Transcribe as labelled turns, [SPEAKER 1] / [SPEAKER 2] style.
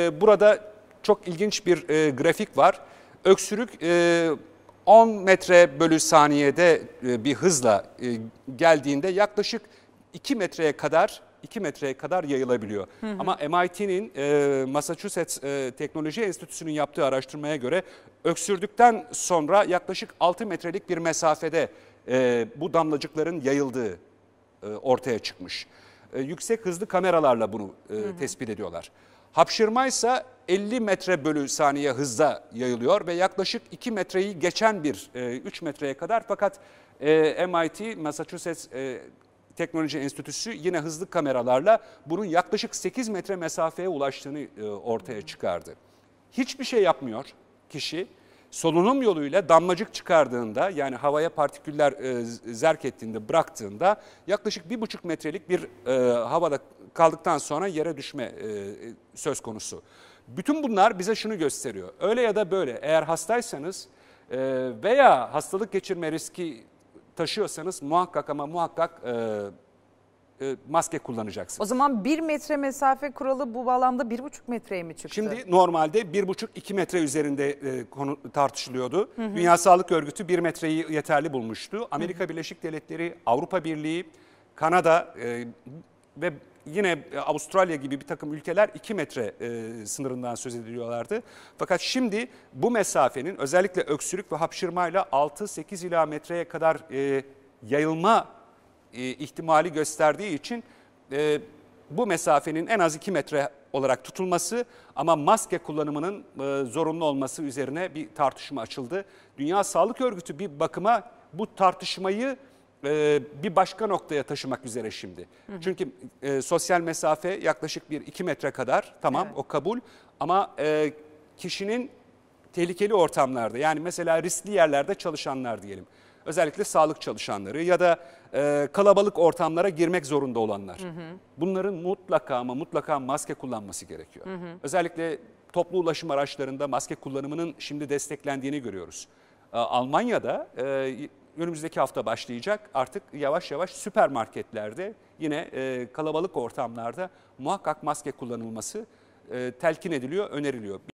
[SPEAKER 1] Ee, burada çok ilginç bir e, grafik var. Öksürük 10 e, metre bölü saniyede e, bir hızla geldiğinde yaklaşık 2 metreye kadar 2 metreye kadar yayılabiliyor. Hı hı. Ama MIT'nin e, Massachusetts e, Teknoloji Enstitüsü'nün yaptığı araştırmaya göre öksürdükten sonra yaklaşık 6 metrelik bir mesafede e, bu damlacıkların yayıldığı e, ortaya çıkmış. E, yüksek hızlı kameralarla bunu e, hı hı. tespit ediyorlar. Hapşırmaysa 50 metre bölü saniye hızda yayılıyor ve yaklaşık 2 metreyi geçen bir 3 e, metreye kadar fakat e, MIT Massachusetts e, Teknoloji Enstitüsü yine hızlı kameralarla bunun yaklaşık 8 metre mesafeye ulaştığını ortaya çıkardı. Hiçbir şey yapmıyor kişi. Solunum yoluyla damlacık çıkardığında yani havaya partiküller zerk ettiğinde bıraktığında yaklaşık bir buçuk metrelik bir havada kaldıktan sonra yere düşme e, e, söz konusu. Bütün bunlar bize şunu gösteriyor. Öyle ya da böyle eğer hastaysanız e, veya hastalık geçirme riski taşıyorsanız muhakkak ama muhakkak maske kullanacaksınız. O zaman bir metre mesafe kuralı bu bağlamda 1,5 metreye mi çıktı? Şimdi normalde bir buçuk iki metre üzerinde e, konu tartışılıyordu. Hı hı. Dünya Sağlık Örgütü bir metreyi yeterli bulmuştu. Amerika hı hı. Birleşik Devletleri, Avrupa Birliği, Kanada e, ve yine e, Avustralya gibi bir takım ülkeler 2 metre e, sınırından söz ediliyorlardı. Fakat şimdi bu mesafenin özellikle öksürük ve hapşırmayla 6-8 ila metreye kadar e, yayılma e, ihtimali gösterdiği için e, bu mesafenin en az 2 metre olarak tutulması ama maske kullanımının e, zorunlu olması üzerine bir tartışma açıldı. Dünya Sağlık Örgütü bir bakıma bu tartışmayı ee, bir başka noktaya taşımak üzere şimdi. Hı hı. Çünkü e, sosyal mesafe yaklaşık bir iki metre kadar tamam evet. o kabul ama e, kişinin tehlikeli ortamlarda yani mesela riskli yerlerde çalışanlar diyelim. Özellikle sağlık çalışanları ya da e, kalabalık ortamlara girmek zorunda olanlar. Hı hı. Bunların mutlaka ama mutlaka maske kullanması gerekiyor. Hı hı. Özellikle toplu ulaşım araçlarında maske kullanımının şimdi desteklendiğini görüyoruz. Ee, Almanya'da e, önümüzdeki hafta başlayacak. Artık yavaş yavaş süpermarketlerde yine e, kalabalık ortamlarda muhakkak maske kullanılması e, telkin ediliyor, öneriliyor.